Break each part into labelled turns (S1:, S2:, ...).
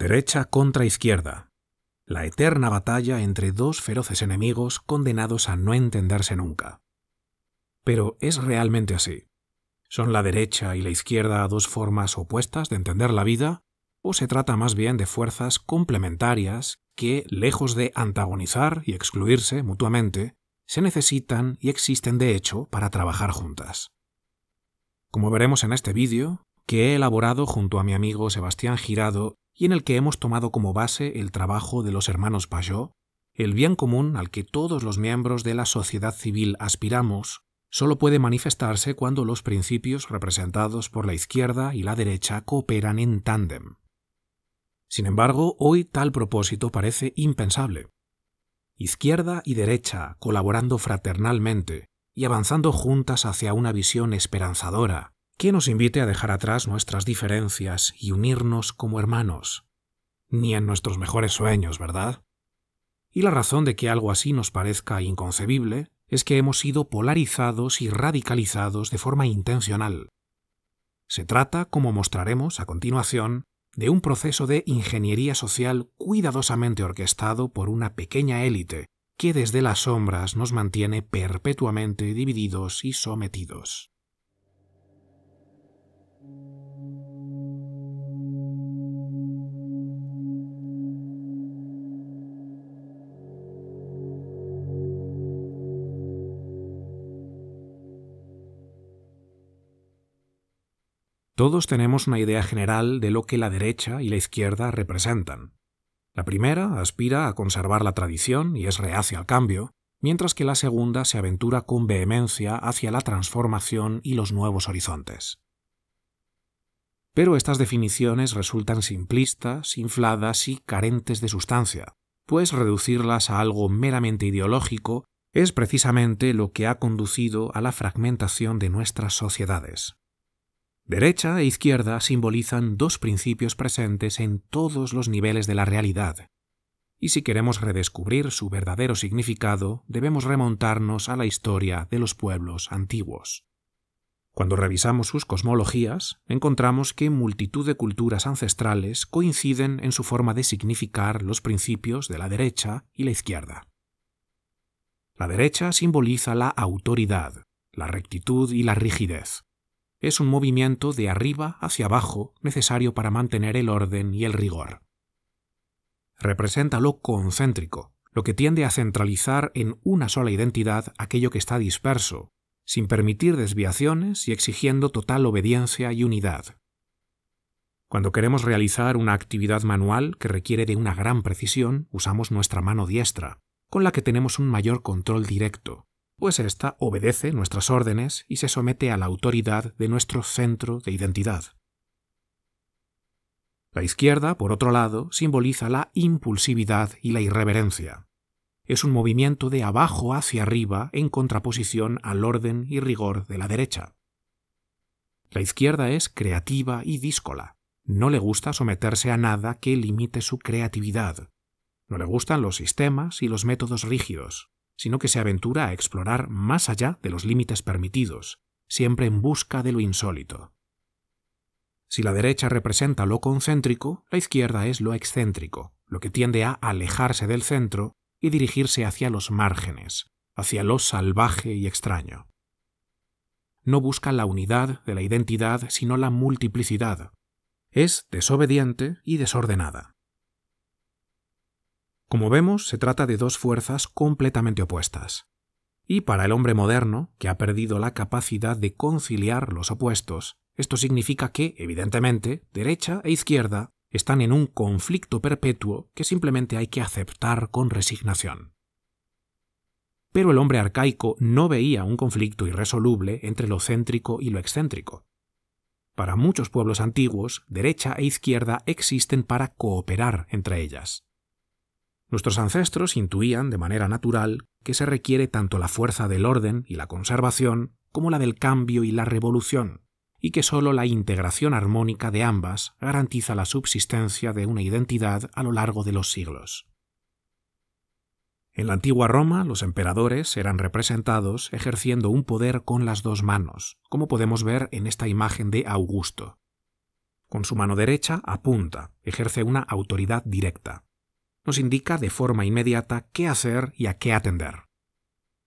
S1: Derecha contra izquierda. La eterna batalla entre dos feroces enemigos condenados a no entenderse nunca. Pero es realmente así. ¿Son la derecha y la izquierda dos formas opuestas de entender la vida? ¿O se trata más bien de fuerzas complementarias que, lejos de antagonizar y excluirse mutuamente, se necesitan y existen de hecho para trabajar juntas? Como veremos en este vídeo, que he elaborado junto a mi amigo Sebastián Girado y en el que hemos tomado como base el trabajo de los hermanos Pajot, el bien común al que todos los miembros de la sociedad civil aspiramos solo puede manifestarse cuando los principios representados por la izquierda y la derecha cooperan en tándem. Sin embargo, hoy tal propósito parece impensable. Izquierda y derecha colaborando fraternalmente y avanzando juntas hacia una visión esperanzadora, ¿Qué nos invite a dejar atrás nuestras diferencias y unirnos como hermanos. Ni en nuestros mejores sueños, ¿verdad? Y la razón de que algo así nos parezca inconcebible es que hemos sido polarizados y radicalizados de forma intencional. Se trata, como mostraremos a continuación, de un proceso de ingeniería social cuidadosamente orquestado por una pequeña élite que desde las sombras nos mantiene perpetuamente divididos y sometidos. Todos tenemos una idea general de lo que la derecha y la izquierda representan. La primera aspira a conservar la tradición y es reacia al cambio, mientras que la segunda se aventura con vehemencia hacia la transformación y los nuevos horizontes. Pero estas definiciones resultan simplistas, infladas y carentes de sustancia, pues reducirlas a algo meramente ideológico es precisamente lo que ha conducido a la fragmentación de nuestras sociedades. Derecha e izquierda simbolizan dos principios presentes en todos los niveles de la realidad, y si queremos redescubrir su verdadero significado, debemos remontarnos a la historia de los pueblos antiguos. Cuando revisamos sus cosmologías, encontramos que multitud de culturas ancestrales coinciden en su forma de significar los principios de la derecha y la izquierda. La derecha simboliza la autoridad, la rectitud y la rigidez, es un movimiento de arriba hacia abajo necesario para mantener el orden y el rigor. Representa lo concéntrico, lo que tiende a centralizar en una sola identidad aquello que está disperso, sin permitir desviaciones y exigiendo total obediencia y unidad. Cuando queremos realizar una actividad manual que requiere de una gran precisión, usamos nuestra mano diestra, con la que tenemos un mayor control directo, pues ésta obedece nuestras órdenes y se somete a la autoridad de nuestro centro de identidad. La izquierda, por otro lado, simboliza la impulsividad y la irreverencia. Es un movimiento de abajo hacia arriba en contraposición al orden y rigor de la derecha. La izquierda es creativa y díscola. No le gusta someterse a nada que limite su creatividad. No le gustan los sistemas y los métodos rígidos sino que se aventura a explorar más allá de los límites permitidos, siempre en busca de lo insólito. Si la derecha representa lo concéntrico, la izquierda es lo excéntrico, lo que tiende a alejarse del centro y dirigirse hacia los márgenes, hacia lo salvaje y extraño. No busca la unidad de la identidad, sino la multiplicidad. Es desobediente y desordenada. Como vemos, se trata de dos fuerzas completamente opuestas. Y para el hombre moderno, que ha perdido la capacidad de conciliar los opuestos, esto significa que, evidentemente, derecha e izquierda están en un conflicto perpetuo que simplemente hay que aceptar con resignación. Pero el hombre arcaico no veía un conflicto irresoluble entre lo céntrico y lo excéntrico. Para muchos pueblos antiguos, derecha e izquierda existen para cooperar entre ellas. Nuestros ancestros intuían de manera natural que se requiere tanto la fuerza del orden y la conservación como la del cambio y la revolución, y que sólo la integración armónica de ambas garantiza la subsistencia de una identidad a lo largo de los siglos. En la antigua Roma, los emperadores eran representados ejerciendo un poder con las dos manos, como podemos ver en esta imagen de Augusto. Con su mano derecha apunta, ejerce una autoridad directa, nos indica de forma inmediata qué hacer y a qué atender.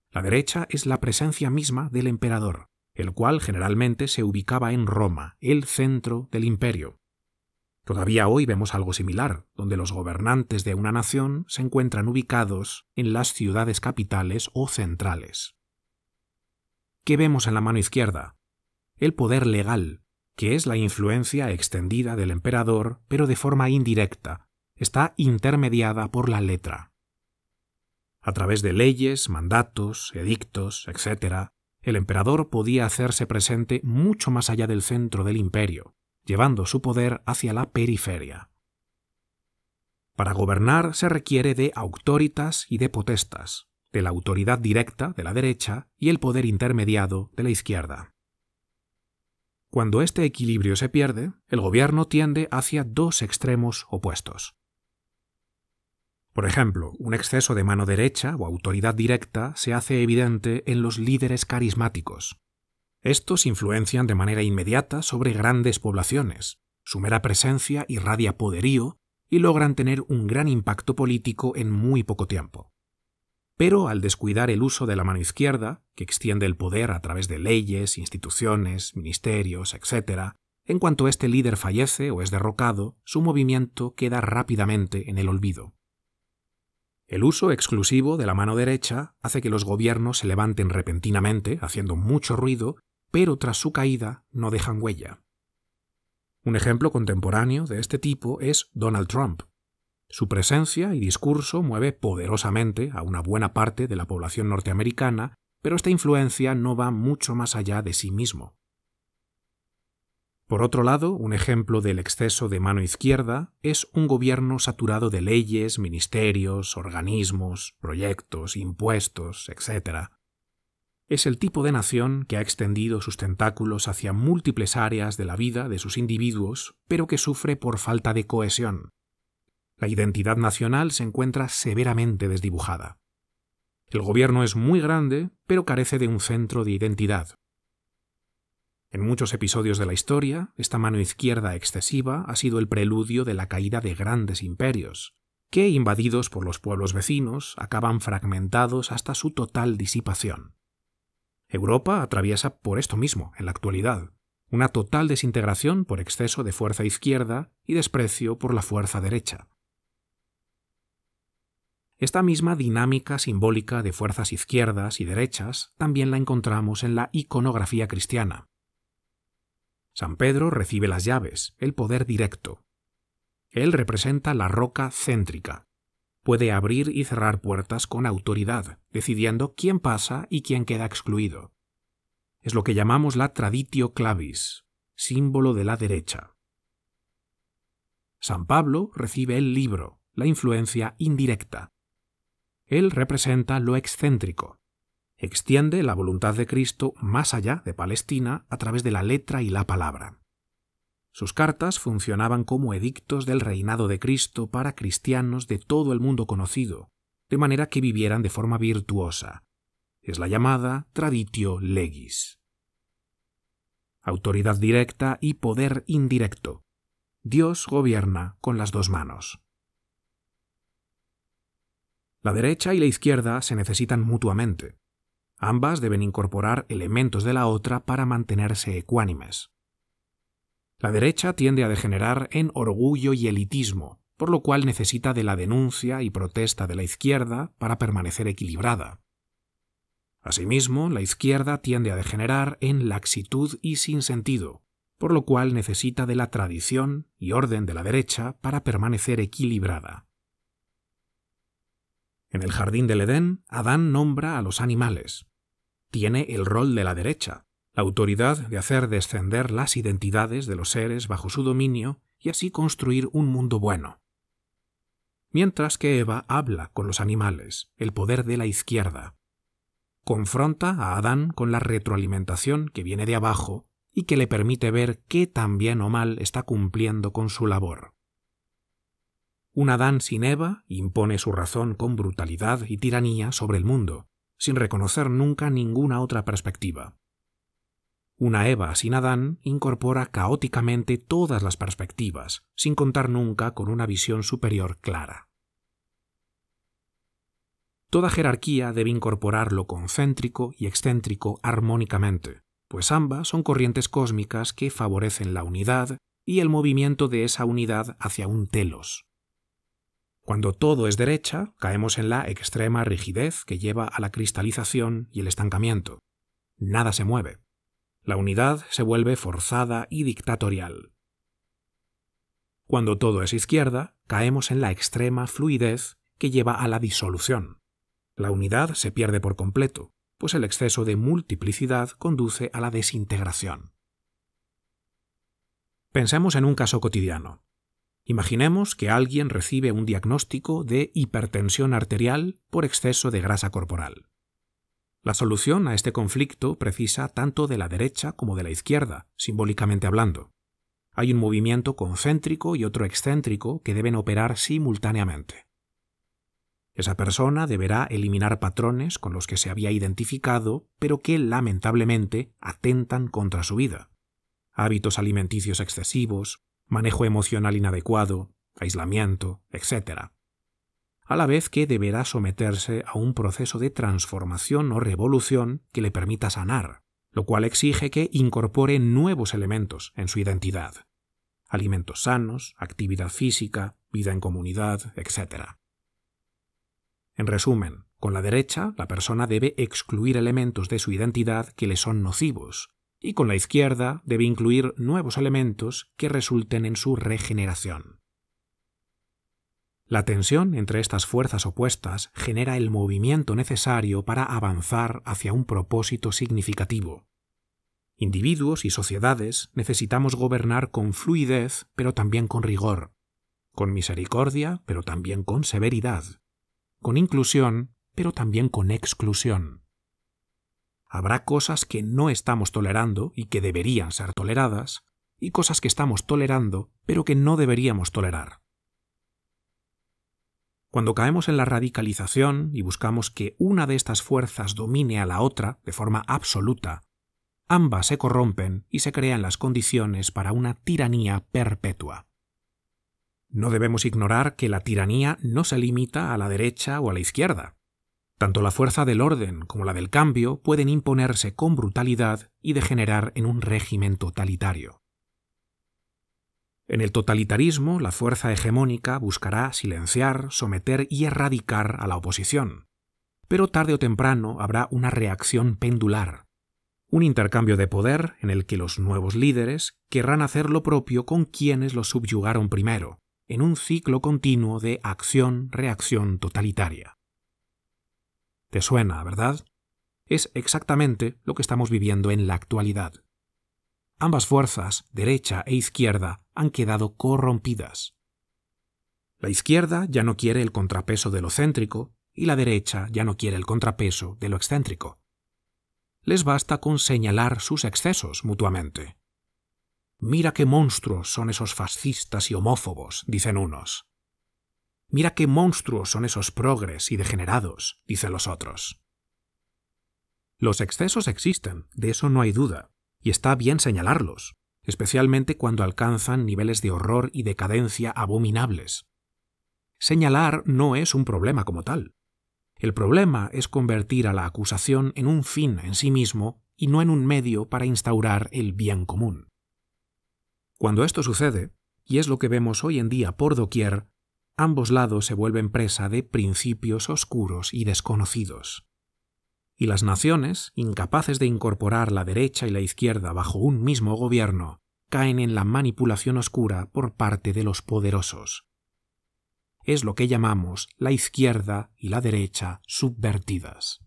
S1: La derecha es la presencia misma del emperador, el cual generalmente se ubicaba en Roma, el centro del imperio. Todavía hoy vemos algo similar, donde los gobernantes de una nación se encuentran ubicados en las ciudades capitales o centrales. ¿Qué vemos en la mano izquierda? El poder legal, que es la influencia extendida del emperador, pero de forma indirecta, está intermediada por la letra. A través de leyes, mandatos, edictos, etc., el emperador podía hacerse presente mucho más allá del centro del imperio, llevando su poder hacia la periferia. Para gobernar se requiere de autoritas y de potestas, de la autoridad directa de la derecha y el poder intermediado de la izquierda. Cuando este equilibrio se pierde, el gobierno tiende hacia dos extremos opuestos. Por ejemplo, un exceso de mano derecha o autoridad directa se hace evidente en los líderes carismáticos. Estos influencian de manera inmediata sobre grandes poblaciones, su mera presencia irradia poderío y logran tener un gran impacto político en muy poco tiempo. Pero al descuidar el uso de la mano izquierda, que extiende el poder a través de leyes, instituciones, ministerios, etc., en cuanto este líder fallece o es derrocado, su movimiento queda rápidamente en el olvido. El uso exclusivo de la mano derecha hace que los gobiernos se levanten repentinamente, haciendo mucho ruido, pero tras su caída no dejan huella. Un ejemplo contemporáneo de este tipo es Donald Trump. Su presencia y discurso mueve poderosamente a una buena parte de la población norteamericana, pero esta influencia no va mucho más allá de sí mismo. Por otro lado, un ejemplo del exceso de mano izquierda es un gobierno saturado de leyes, ministerios, organismos, proyectos, impuestos, etc. Es el tipo de nación que ha extendido sus tentáculos hacia múltiples áreas de la vida de sus individuos, pero que sufre por falta de cohesión. La identidad nacional se encuentra severamente desdibujada. El gobierno es muy grande, pero carece de un centro de identidad, en muchos episodios de la historia, esta mano izquierda excesiva ha sido el preludio de la caída de grandes imperios, que, invadidos por los pueblos vecinos, acaban fragmentados hasta su total disipación. Europa atraviesa por esto mismo, en la actualidad, una total desintegración por exceso de fuerza izquierda y desprecio por la fuerza derecha. Esta misma dinámica simbólica de fuerzas izquierdas y derechas también la encontramos en la iconografía cristiana. San Pedro recibe las llaves, el poder directo. Él representa la roca céntrica. Puede abrir y cerrar puertas con autoridad, decidiendo quién pasa y quién queda excluido. Es lo que llamamos la traditio clavis, símbolo de la derecha. San Pablo recibe el libro, la influencia indirecta. Él representa lo excéntrico, extiende la voluntad de Cristo más allá de Palestina a través de la letra y la palabra. Sus cartas funcionaban como edictos del reinado de Cristo para cristianos de todo el mundo conocido, de manera que vivieran de forma virtuosa. Es la llamada traditio legis. Autoridad directa y poder indirecto. Dios gobierna con las dos manos. La derecha y la izquierda se necesitan mutuamente. Ambas deben incorporar elementos de la otra para mantenerse ecuánimes. La derecha tiende a degenerar en orgullo y elitismo, por lo cual necesita de la denuncia y protesta de la izquierda para permanecer equilibrada. Asimismo, la izquierda tiende a degenerar en laxitud y sinsentido, por lo cual necesita de la tradición y orden de la derecha para permanecer equilibrada. En el jardín del Edén, Adán nombra a los animales, tiene el rol de la derecha, la autoridad de hacer descender las identidades de los seres bajo su dominio y así construir un mundo bueno. Mientras que Eva habla con los animales, el poder de la izquierda. Confronta a Adán con la retroalimentación que viene de abajo y que le permite ver qué tan bien o mal está cumpliendo con su labor. Un Adán sin Eva impone su razón con brutalidad y tiranía sobre el mundo, sin reconocer nunca ninguna otra perspectiva. Una Eva sin Adán incorpora caóticamente todas las perspectivas, sin contar nunca con una visión superior clara. Toda jerarquía debe incorporar lo concéntrico y excéntrico armónicamente, pues ambas son corrientes cósmicas que favorecen la unidad y el movimiento de esa unidad hacia un telos, cuando todo es derecha, caemos en la extrema rigidez que lleva a la cristalización y el estancamiento. Nada se mueve. La unidad se vuelve forzada y dictatorial. Cuando todo es izquierda, caemos en la extrema fluidez que lleva a la disolución. La unidad se pierde por completo, pues el exceso de multiplicidad conduce a la desintegración. Pensemos en un caso cotidiano. Imaginemos que alguien recibe un diagnóstico de hipertensión arterial por exceso de grasa corporal. La solución a este conflicto precisa tanto de la derecha como de la izquierda, simbólicamente hablando. Hay un movimiento concéntrico y otro excéntrico que deben operar simultáneamente. Esa persona deberá eliminar patrones con los que se había identificado, pero que lamentablemente atentan contra su vida. Hábitos alimenticios excesivos, manejo emocional inadecuado, aislamiento, etc. A la vez que deberá someterse a un proceso de transformación o revolución que le permita sanar, lo cual exige que incorpore nuevos elementos en su identidad. Alimentos sanos, actividad física, vida en comunidad, etc. En resumen, con la derecha, la persona debe excluir elementos de su identidad que le son nocivos, y con la izquierda debe incluir nuevos elementos que resulten en su regeneración. La tensión entre estas fuerzas opuestas genera el movimiento necesario para avanzar hacia un propósito significativo. Individuos y sociedades necesitamos gobernar con fluidez, pero también con rigor, con misericordia, pero también con severidad, con inclusión, pero también con exclusión Habrá cosas que no estamos tolerando y que deberían ser toleradas, y cosas que estamos tolerando pero que no deberíamos tolerar. Cuando caemos en la radicalización y buscamos que una de estas fuerzas domine a la otra de forma absoluta, ambas se corrompen y se crean las condiciones para una tiranía perpetua. No debemos ignorar que la tiranía no se limita a la derecha o a la izquierda. Tanto la fuerza del orden como la del cambio pueden imponerse con brutalidad y degenerar en un régimen totalitario. En el totalitarismo, la fuerza hegemónica buscará silenciar, someter y erradicar a la oposición. Pero tarde o temprano habrá una reacción pendular, un intercambio de poder en el que los nuevos líderes querrán hacer lo propio con quienes los subyugaron primero, en un ciclo continuo de acción-reacción totalitaria. Te suena, ¿verdad? Es exactamente lo que estamos viviendo en la actualidad. Ambas fuerzas, derecha e izquierda, han quedado corrompidas. La izquierda ya no quiere el contrapeso de lo céntrico y la derecha ya no quiere el contrapeso de lo excéntrico. Les basta con señalar sus excesos mutuamente. Mira qué monstruos son esos fascistas y homófobos, dicen unos. Mira qué monstruos son esos progres y degenerados, dicen los otros. Los excesos existen, de eso no hay duda, y está bien señalarlos, especialmente cuando alcanzan niveles de horror y decadencia abominables. Señalar no es un problema como tal. El problema es convertir a la acusación en un fin en sí mismo y no en un medio para instaurar el bien común. Cuando esto sucede, y es lo que vemos hoy en día por doquier, ambos lados se vuelven presa de principios oscuros y desconocidos. Y las naciones, incapaces de incorporar la derecha y la izquierda bajo un mismo gobierno, caen en la manipulación oscura por parte de los poderosos. Es lo que llamamos la izquierda y la derecha subvertidas.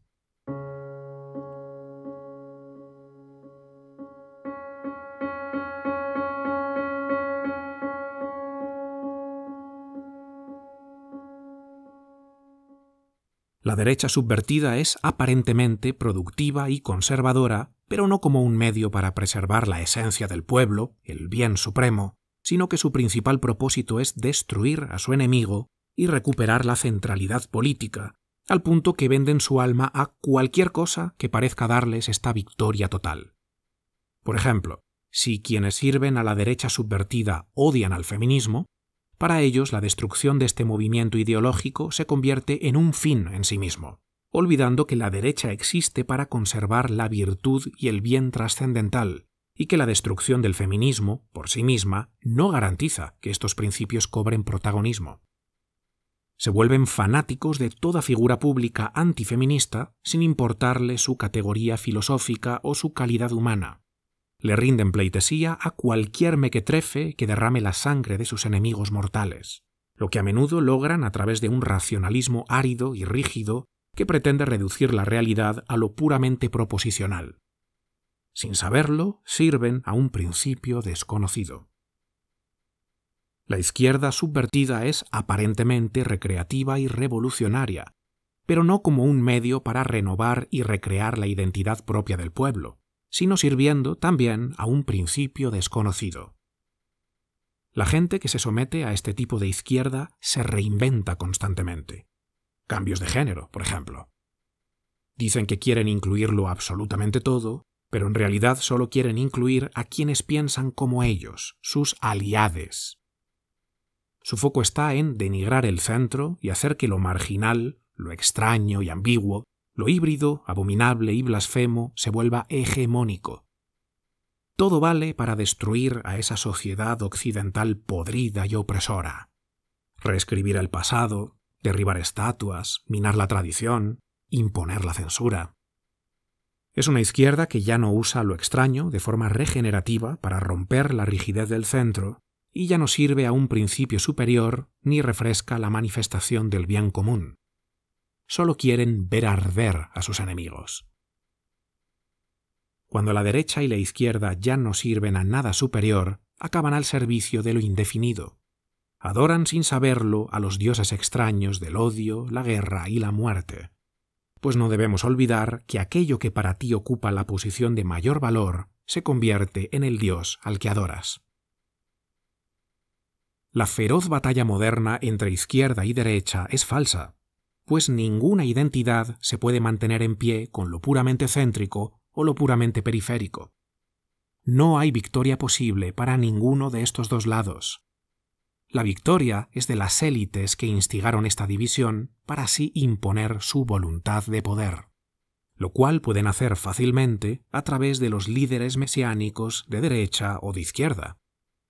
S1: La derecha subvertida es aparentemente productiva y conservadora, pero no como un medio para preservar la esencia del pueblo, el bien supremo, sino que su principal propósito es destruir a su enemigo y recuperar la centralidad política, al punto que venden su alma a cualquier cosa que parezca darles esta victoria total. Por ejemplo, si quienes sirven a la derecha subvertida odian al feminismo, para ellos, la destrucción de este movimiento ideológico se convierte en un fin en sí mismo, olvidando que la derecha existe para conservar la virtud y el bien trascendental, y que la destrucción del feminismo, por sí misma, no garantiza que estos principios cobren protagonismo. Se vuelven fanáticos de toda figura pública antifeminista sin importarle su categoría filosófica o su calidad humana, le rinden pleitesía a cualquier mequetrefe que derrame la sangre de sus enemigos mortales, lo que a menudo logran a través de un racionalismo árido y rígido que pretende reducir la realidad a lo puramente proposicional. Sin saberlo, sirven a un principio desconocido. La izquierda subvertida es aparentemente recreativa y revolucionaria, pero no como un medio para renovar y recrear la identidad propia del pueblo, sino sirviendo también a un principio desconocido. La gente que se somete a este tipo de izquierda se reinventa constantemente. Cambios de género, por ejemplo. Dicen que quieren incluirlo absolutamente todo, pero en realidad solo quieren incluir a quienes piensan como ellos, sus aliades. Su foco está en denigrar el centro y hacer que lo marginal, lo extraño y ambiguo lo híbrido, abominable y blasfemo se vuelva hegemónico. Todo vale para destruir a esa sociedad occidental podrida y opresora. Reescribir el pasado, derribar estatuas, minar la tradición, imponer la censura. Es una izquierda que ya no usa lo extraño de forma regenerativa para romper la rigidez del centro y ya no sirve a un principio superior ni refresca la manifestación del bien común solo quieren ver arder a sus enemigos. Cuando la derecha y la izquierda ya no sirven a nada superior, acaban al servicio de lo indefinido. Adoran sin saberlo a los dioses extraños del odio, la guerra y la muerte. Pues no debemos olvidar que aquello que para ti ocupa la posición de mayor valor se convierte en el dios al que adoras. La feroz batalla moderna entre izquierda y derecha es falsa, pues ninguna identidad se puede mantener en pie con lo puramente céntrico o lo puramente periférico. No hay victoria posible para ninguno de estos dos lados. La victoria es de las élites que instigaron esta división para así imponer su voluntad de poder, lo cual pueden hacer fácilmente a través de los líderes mesiánicos de derecha o de izquierda,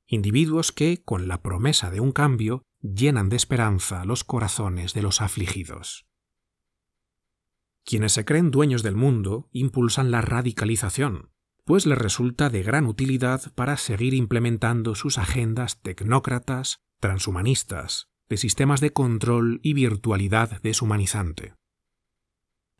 S1: individuos que, con la promesa de un cambio, llenan de esperanza los corazones de los afligidos. Quienes se creen dueños del mundo impulsan la radicalización, pues les resulta de gran utilidad para seguir implementando sus agendas tecnócratas, transhumanistas, de sistemas de control y virtualidad deshumanizante.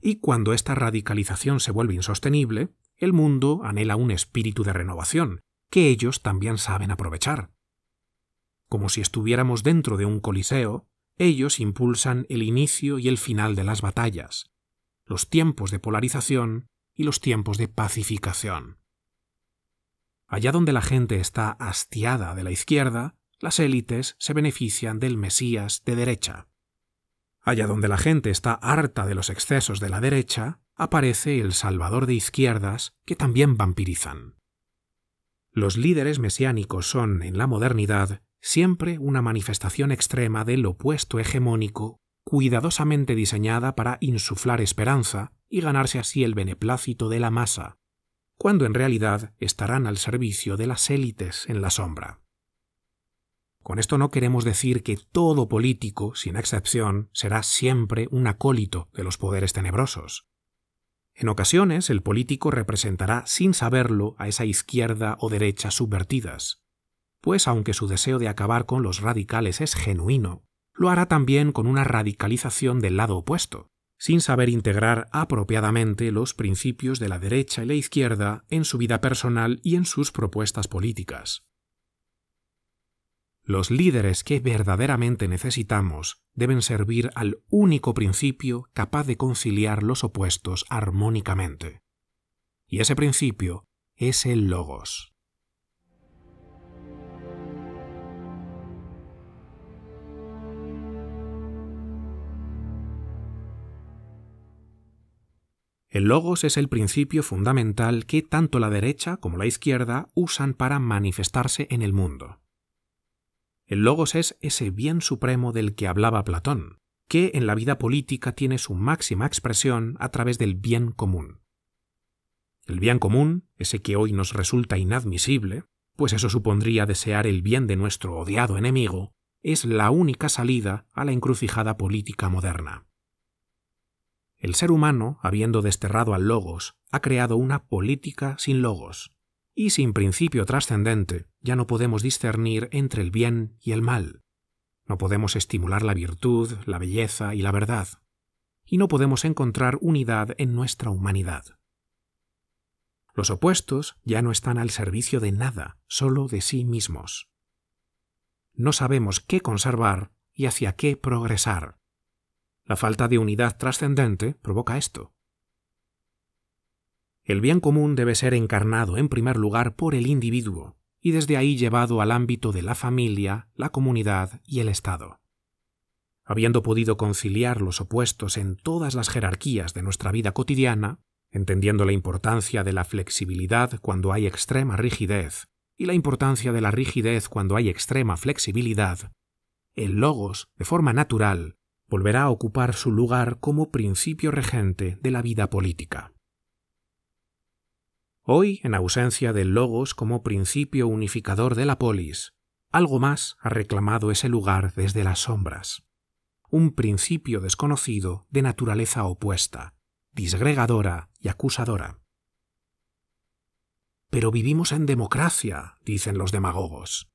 S1: Y cuando esta radicalización se vuelve insostenible, el mundo anhela un espíritu de renovación, que ellos también saben aprovechar, como si estuviéramos dentro de un coliseo, ellos impulsan el inicio y el final de las batallas, los tiempos de polarización y los tiempos de pacificación. Allá donde la gente está hastiada de la izquierda, las élites se benefician del Mesías de derecha. Allá donde la gente está harta de los excesos de la derecha, aparece el Salvador de izquierdas que también vampirizan. Los líderes mesiánicos son, en la modernidad, siempre una manifestación extrema del opuesto hegemónico, cuidadosamente diseñada para insuflar esperanza y ganarse así el beneplácito de la masa, cuando en realidad estarán al servicio de las élites en la sombra. Con esto no queremos decir que todo político, sin excepción, será siempre un acólito de los poderes tenebrosos. En ocasiones el político representará sin saberlo a esa izquierda o derecha subvertidas pues aunque su deseo de acabar con los radicales es genuino, lo hará también con una radicalización del lado opuesto, sin saber integrar apropiadamente los principios de la derecha y la izquierda en su vida personal y en sus propuestas políticas. Los líderes que verdaderamente necesitamos deben servir al único principio capaz de conciliar los opuestos armónicamente. Y ese principio es el logos. El logos es el principio fundamental que tanto la derecha como la izquierda usan para manifestarse en el mundo. El logos es ese bien supremo del que hablaba Platón, que en la vida política tiene su máxima expresión a través del bien común. El bien común, ese que hoy nos resulta inadmisible, pues eso supondría desear el bien de nuestro odiado enemigo, es la única salida a la encrucijada política moderna. El ser humano, habiendo desterrado al logos, ha creado una política sin logos. Y sin principio trascendente, ya no podemos discernir entre el bien y el mal. No podemos estimular la virtud, la belleza y la verdad. Y no podemos encontrar unidad en nuestra humanidad. Los opuestos ya no están al servicio de nada, solo de sí mismos. No sabemos qué conservar y hacia qué progresar. La falta de unidad trascendente provoca esto. El bien común debe ser encarnado en primer lugar por el individuo y desde ahí llevado al ámbito de la familia, la comunidad y el Estado. Habiendo podido conciliar los opuestos en todas las jerarquías de nuestra vida cotidiana, entendiendo la importancia de la flexibilidad cuando hay extrema rigidez y la importancia de la rigidez cuando hay extrema flexibilidad, el logos, de forma natural, volverá a ocupar su lugar como principio regente de la vida política. Hoy, en ausencia del logos como principio unificador de la polis, algo más ha reclamado ese lugar desde las sombras. Un principio desconocido de naturaleza opuesta, disgregadora y acusadora. Pero vivimos en democracia, dicen los demagogos.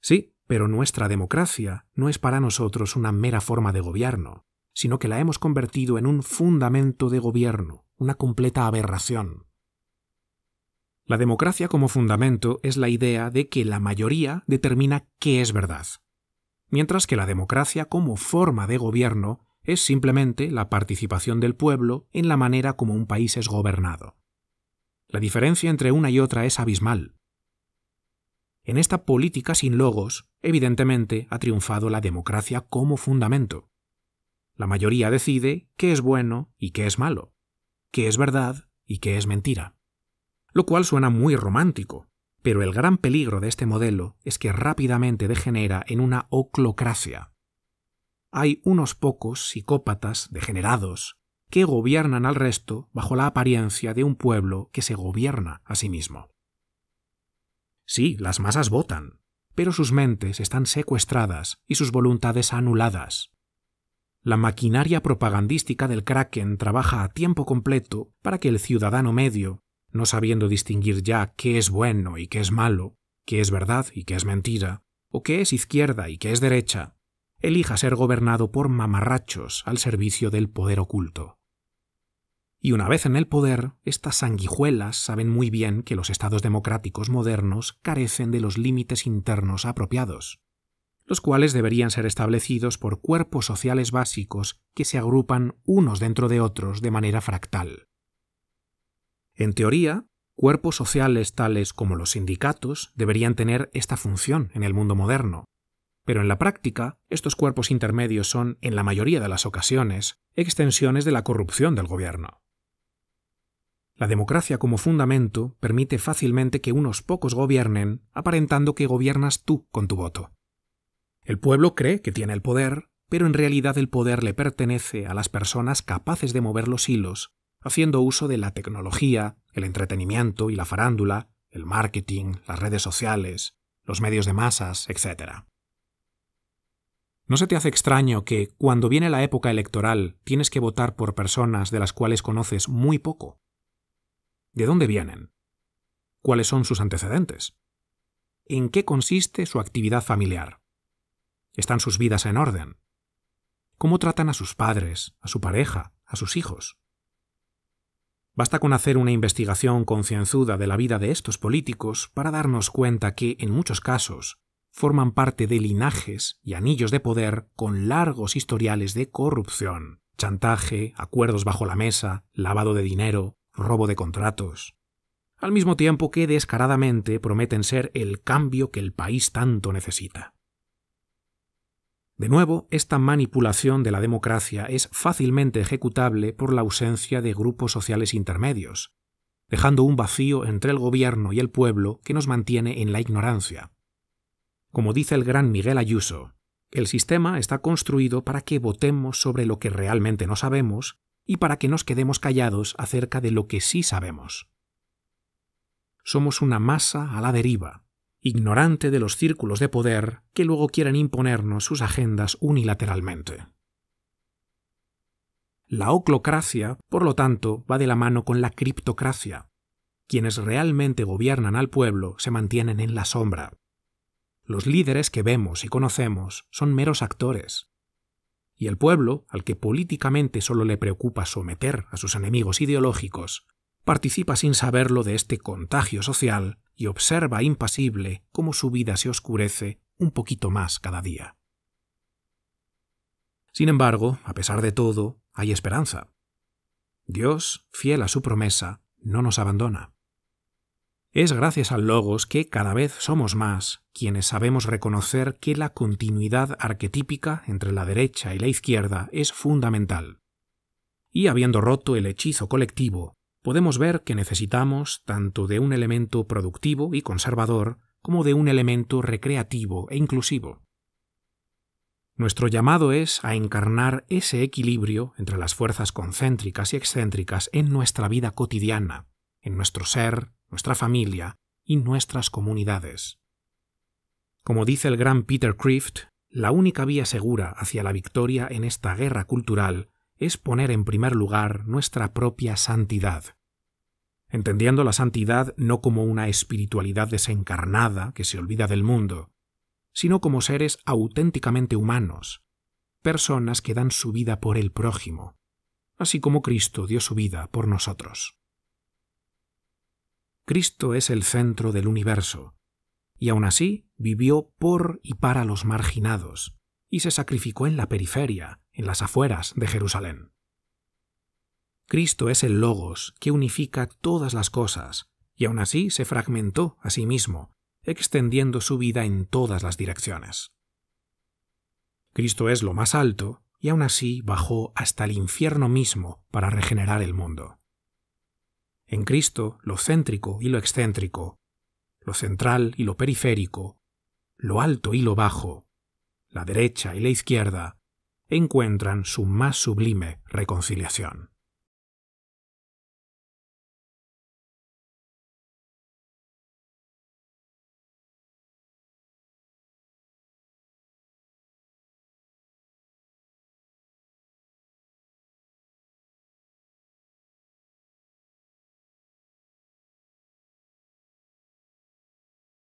S1: Sí, pero nuestra democracia no es para nosotros una mera forma de gobierno, sino que la hemos convertido en un fundamento de gobierno, una completa aberración. La democracia como fundamento es la idea de que la mayoría determina qué es verdad, mientras que la democracia como forma de gobierno es simplemente la participación del pueblo en la manera como un país es gobernado. La diferencia entre una y otra es abismal, en esta política sin logos, evidentemente, ha triunfado la democracia como fundamento. La mayoría decide qué es bueno y qué es malo, qué es verdad y qué es mentira. Lo cual suena muy romántico, pero el gran peligro de este modelo es que rápidamente degenera en una oclocracia. Hay unos pocos psicópatas degenerados que gobiernan al resto bajo la apariencia de un pueblo que se gobierna a sí mismo. Sí, las masas votan, pero sus mentes están secuestradas y sus voluntades anuladas. La maquinaria propagandística del Kraken trabaja a tiempo completo para que el ciudadano medio, no sabiendo distinguir ya qué es bueno y qué es malo, qué es verdad y qué es mentira, o qué es izquierda y qué es derecha, elija ser gobernado por mamarrachos al servicio del poder oculto. Y una vez en el poder, estas sanguijuelas saben muy bien que los estados democráticos modernos carecen de los límites internos apropiados, los cuales deberían ser establecidos por cuerpos sociales básicos que se agrupan unos dentro de otros de manera fractal. En teoría, cuerpos sociales tales como los sindicatos deberían tener esta función en el mundo moderno, pero en la práctica, estos cuerpos intermedios son, en la mayoría de las ocasiones, extensiones de la corrupción del gobierno. La democracia como fundamento permite fácilmente que unos pocos gobiernen, aparentando que gobiernas tú con tu voto. El pueblo cree que tiene el poder, pero en realidad el poder le pertenece a las personas capaces de mover los hilos, haciendo uso de la tecnología, el entretenimiento y la farándula, el marketing, las redes sociales, los medios de masas, etc. ¿No se te hace extraño que, cuando viene la época electoral, tienes que votar por personas de las cuales conoces muy poco? ¿De dónde vienen? ¿Cuáles son sus antecedentes? ¿En qué consiste su actividad familiar? ¿Están sus vidas en orden? ¿Cómo tratan a sus padres, a su pareja, a sus hijos? Basta con hacer una investigación concienzuda de la vida de estos políticos para darnos cuenta que, en muchos casos, forman parte de linajes y anillos de poder con largos historiales de corrupción, chantaje, acuerdos bajo la mesa, lavado de dinero, robo de contratos, al mismo tiempo que descaradamente prometen ser el cambio que el país tanto necesita. De nuevo, esta manipulación de la democracia es fácilmente ejecutable por la ausencia de grupos sociales intermedios, dejando un vacío entre el gobierno y el pueblo que nos mantiene en la ignorancia. Como dice el gran Miguel Ayuso, el sistema está construido para que votemos sobre lo que realmente no sabemos y para que nos quedemos callados acerca de lo que sí sabemos. Somos una masa a la deriva, ignorante de los círculos de poder que luego quieren imponernos sus agendas unilateralmente. La oclocracia, por lo tanto, va de la mano con la criptocracia. Quienes realmente gobiernan al pueblo se mantienen en la sombra. Los líderes que vemos y conocemos son meros actores, y el pueblo, al que políticamente solo le preocupa someter a sus enemigos ideológicos, participa sin saberlo de este contagio social y observa impasible cómo su vida se oscurece un poquito más cada día. Sin embargo, a pesar de todo, hay esperanza. Dios, fiel a su promesa, no nos abandona. Es gracias al logos que cada vez somos más quienes sabemos reconocer que la continuidad arquetípica entre la derecha y la izquierda es fundamental. Y habiendo roto el hechizo colectivo, podemos ver que necesitamos tanto de un elemento productivo y conservador como de un elemento recreativo e inclusivo. Nuestro llamado es a encarnar ese equilibrio entre las fuerzas concéntricas y excéntricas en nuestra vida cotidiana, en nuestro ser nuestra familia y nuestras comunidades. Como dice el gran Peter Crift, la única vía segura hacia la victoria en esta guerra cultural es poner en primer lugar nuestra propia santidad. Entendiendo la santidad no como una espiritualidad desencarnada que se olvida del mundo, sino como seres auténticamente humanos, personas que dan su vida por el prójimo, así como Cristo dio su vida por nosotros. Cristo es el centro del universo, y aún así vivió por y para los marginados, y se sacrificó en la periferia, en las afueras de Jerusalén. Cristo es el logos que unifica todas las cosas, y aún así se fragmentó a sí mismo, extendiendo su vida en todas las direcciones. Cristo es lo más alto, y aún así bajó hasta el infierno mismo para regenerar el mundo en Cristo lo céntrico y lo excéntrico, lo central y lo periférico, lo alto y lo bajo, la derecha y la izquierda, encuentran su más sublime reconciliación.